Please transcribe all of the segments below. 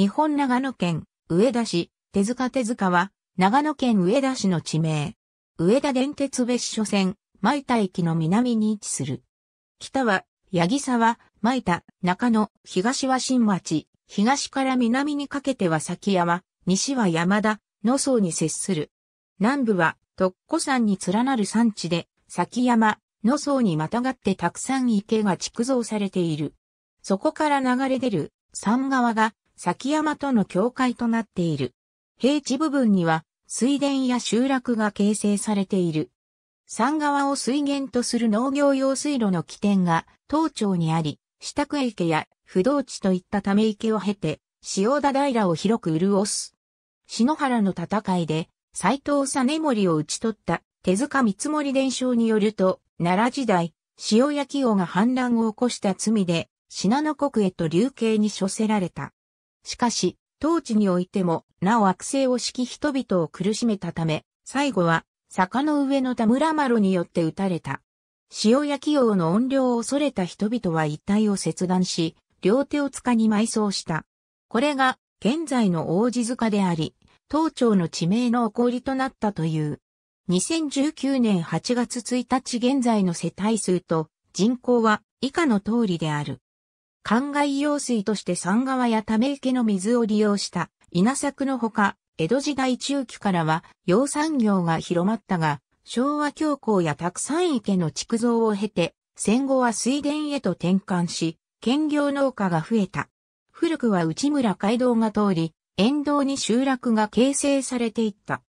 日本長野県、上田市、手塚手塚は、長野県上田市の地名。上田電鉄別所線、舞田駅の南に位置する。北は、八木沢、舞田、中野、東は新町、東から南にかけては崎山、西は山田、野草に接する。南部は、特古山に連なる山地で、崎山、野草にまたがってたくさん池が築造されている。そこから流れ出る、山川が崎山との境界となっている。平地部分には水田や集落が形成されている。山側を水源とする農業用水路の起点が東町にあり、支度池や不動地といったため池を経て、塩田平を広く潤す。篠原の戦いで、斎藤実盛を討ち取った手塚三森伝承によると、奈良時代、塩焼き王が反乱を起こした罪で、信濃国へと流刑に処せられた。しかし、当地においても、なお悪性を敷き人々を苦しめたため、最後は、坂の上の田村丸によって撃たれた。塩焼き王の怨霊を恐れた人々は遺体を切断し、両手を塚に埋葬した。これが、現在の王子塚であり、当町の地名の起こりとなったという。2019年8月1日現在の世帯数と人口は以下の通りである。灌漑用水として山川やため池の水を利用した稲作のほか、江戸時代中期からは養蚕業が広まったが、昭和恐慌やたくさん池の築造を経て、戦後は水田へと転換し、兼業農家が増えた。古くは内村街道が通り、沿道に集落が形成されていった。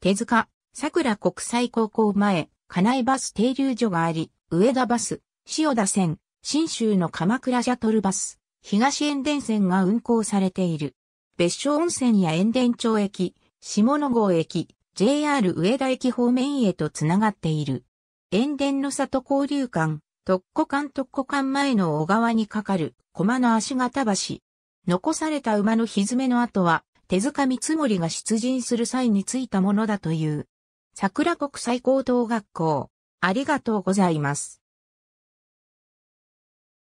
手塚、桜国際高校前、金井バス停留所があり、上田バス、塩田線、新州の鎌倉シャトルバス、東塩田線が運行されている。別所温泉や塩田町駅、下野郷駅、JR 上田駅方面へとつながっている。塩田の里交流館、特古館特古館前の小川に架かる駒の足形橋。残された馬の蹄めの後は、手塚三森が出陣する際についたものだという。桜国際高等学校、ありがとうございます。